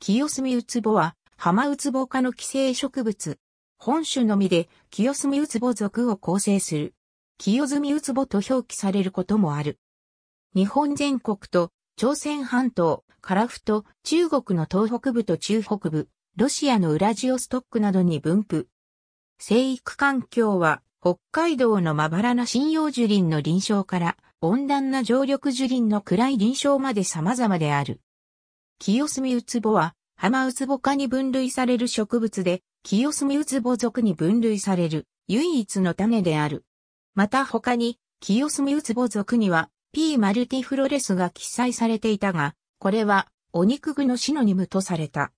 清澄ウツボは、浜ウツボ科の寄生植物。本種のみで、清澄ウツボ属を構成する。清澄ウツボと表記されることもある。日本全国と、朝鮮半島、樺ト、中国の東北部と中北部、ロシアのウラジオストックなどに分布。生育環境は、北海道のまばらな針葉樹林の臨床から、温暖な常緑樹林の暗い臨床まで様々である。清澄ウツボは、浜ウツボ科に分類される植物で、清澄ウツボ属に分類される唯一の種である。また他に、清澄ウツボ属には P. マルティフロレスが記載されていたが、これはお肉具のシノニムとされた。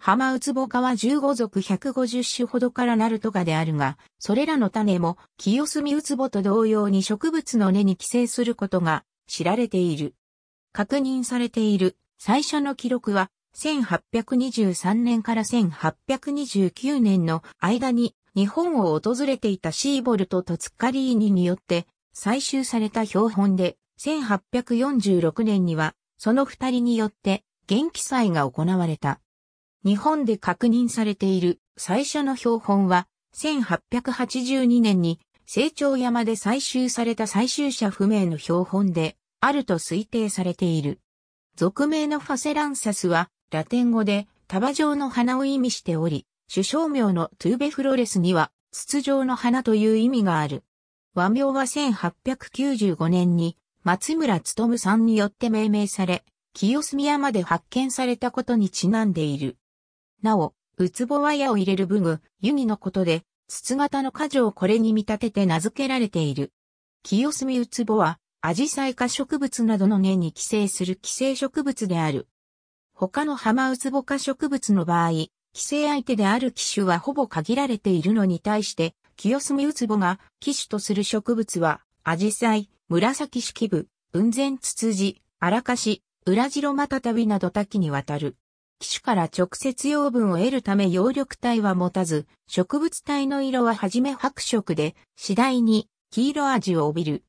浜ウツボ科は15属150種ほどからなるとかであるが、それらの種も清澄ウツボと同様に植物の根に寄生することが知られている。確認されている最初の記録は、1823年から1829年の間に日本を訪れていたシーボルトとツッカリーニによって採集された標本で、1846年にはその二人によって元気祭が行われた。日本で確認されている最初の標本は、1882年に成長山で採集された採集者不明の標本で、あると推定されている。俗名のファセランサスは、ラテン語で、束状の花を意味しており、首相名のトゥーベフロレスには、筒状の花という意味がある。和名は1895年に、松村むさんによって命名され、清澄山で発見されたことにちなんでいる。なお、ウツボワヤを入れる武具、ユニのことで、筒型の果樹をこれに見立てて名付けられている。清澄ウツボは、アジサイ科植物などの根に寄生する寄生植物である。他のハマウツボ科植物の場合、寄生相手である機種はほぼ限られているのに対して、キヨスミウツボが機種とする植物は、アジサイ、紫式部、雲仙ツツジ、アラカシ、ウラジロマタタビなど多岐にわたる。機種から直接養分を得るため葉緑体は持たず、植物体の色ははじめ白色で、次第に黄色味を帯びる。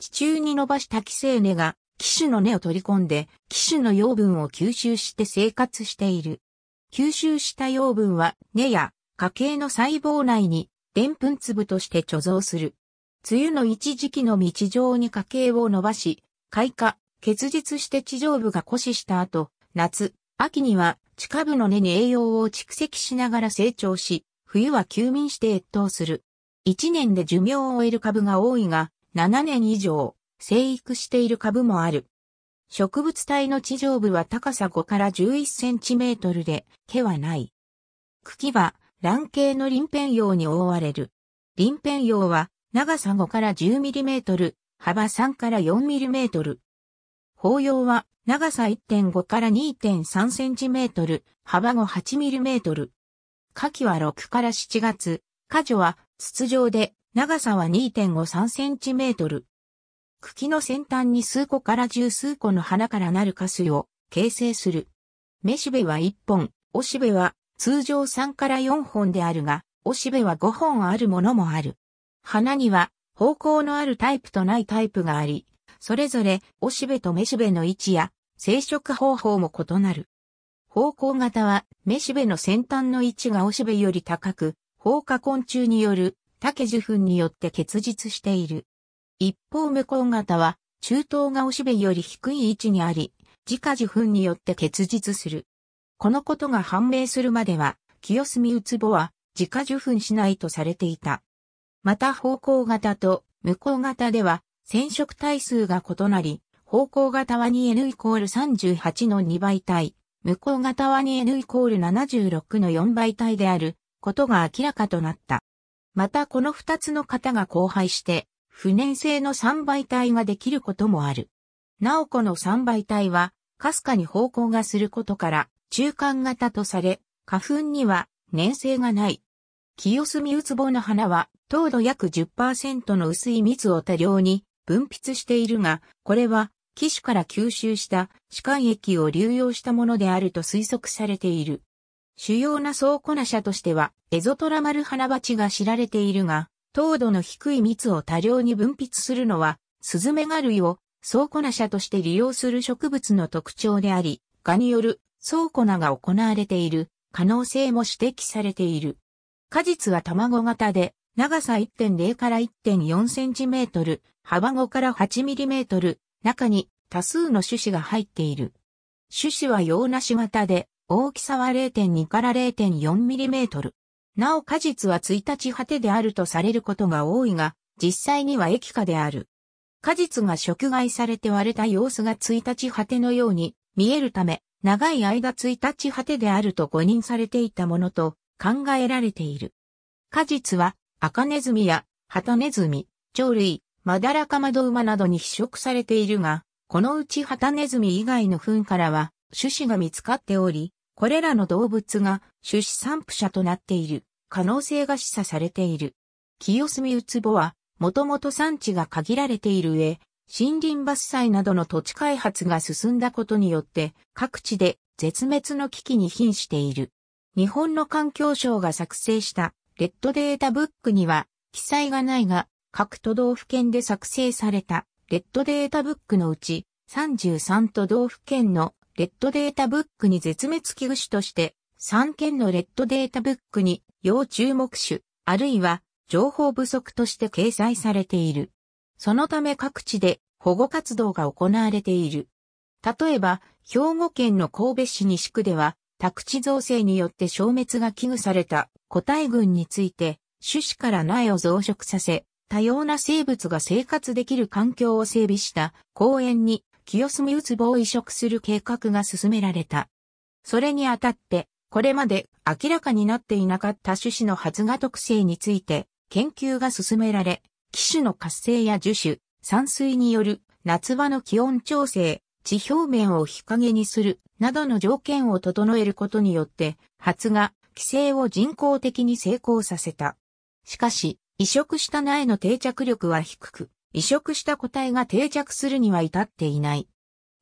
地中に伸ばした寄生根が、寄種の根を取り込んで、寄種の養分を吸収して生活している。吸収した養分は根や家系の細胞内にでんぷん粒として貯蔵する。梅雨の一時期の日常に家系を伸ばし、開花、結実して地上部が枯死した後、夏、秋には地下部の根に栄養を蓄積しながら成長し、冬は休眠して越冬する。一年で寿命を終える株が多いが、7年以上生育している株もある。植物体の地上部は高さ5から11センチメートルで、毛はない。茎は卵形の鱗片葉に覆われる。鱗片葉は長さ5から10ミリメートル、幅3から4ミリメートル。包葉は長さ1.5から2.3センチメートル、幅5 8ミリメートル。夏季は6から7月、果樹は筒状で長さは2.53センチメートル。茎の先端に数個から十数個の花からなるカ水を形成する。めしべは1本、おしべは通常3から4本であるが、おしべは5本あるものもある。花には方向のあるタイプとないタイプがあり、それぞれおしべとめしべの位置や生殖方法も異なる。方向型はめしべの先端の位置がおしべより高く、放火昆虫による竹受粉によって結実している。一方向こ型は、中東がおしべより低い位置にあり、自家受粉によって結実する。このことが判明するまでは、清澄ウツボは自家受粉しないとされていた。また方向型と無効型では染色体数が異なり、方向型は 2N イコール38の2倍体、無効型は 2N イコール76の4倍体であることが明らかとなった。またこの二つの型が交配して、不燃性の三倍体ができることもある。なおこの三倍体は、かすかに方向がすることから、中間型とされ、花粉には粘性がない。清澄ウツボの花は、糖度約10%の薄い蜜を多量に分泌しているが、これは、機種から吸収した歯間液を流用したものであると推測されている。主要な倉庫な社としては、エゾトラマル花鉢が知られているが、糖度の低い蜜を多量に分泌するのは、スズメガ類を倉庫な社として利用する植物の特徴であり、蛾による倉庫なが行われている可能性も指摘されている。果実は卵型で、長さ1.0から1.4センチメートル、幅5から8ミリメートル、中に多数の種子が入っている。種子は洋梨型で、大きさは0.2から0.4ミリメートル。なお果実は1日果てであるとされることが多いが、実際には液化である。果実が食害されて割れた様子が1日果てのように見えるため、長い間1日果てであると誤認されていたものと考えられている。果実は、アカネズミやハタネズミ、鳥類、マダラカマドウマなどに被食されているが、このうちハタネズミ以外の糞からは種子が見つかっており、これらの動物が種子散布者となっている可能性が示唆されている。清澄ウツボは、もともと産地が限られている上、森林伐採などの土地開発が進んだことによって各地で絶滅の危機に瀕している。日本の環境省が作成したレッドデータブックには記載がないが各都道府県で作成されたレッドデータブックのうち33都道府県のレッドデータブックに絶滅危惧種として、3件のレッドデータブックに要注目種、あるいは情報不足として掲載されている。そのため各地で保護活動が行われている。例えば、兵庫県の神戸市西区では、宅地造成によって消滅が危惧された個体群について、種子から苗を増殖させ、多様な生物が生活できる環境を整備した公園に清澄つぼを移植する計画が進められた。それにあたって、これまで明らかになっていなかった種子の発芽特性について研究が進められ、機種の活性や樹種、山水による夏場の気温調整、地表面を日陰にするなどの条件を整えることによって発芽、規制を人工的に成功させた。しかし、移植した苗の定着力は低く、移植した個体が定着するには至っていない。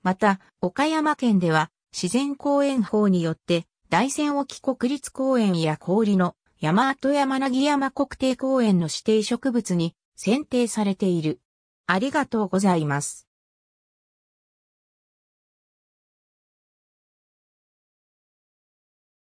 また、岡山県では自然公園法によって、大山沖国立公園や氷の山跡山柳山国定公園の指定植物に選定されている。ありがとうございます。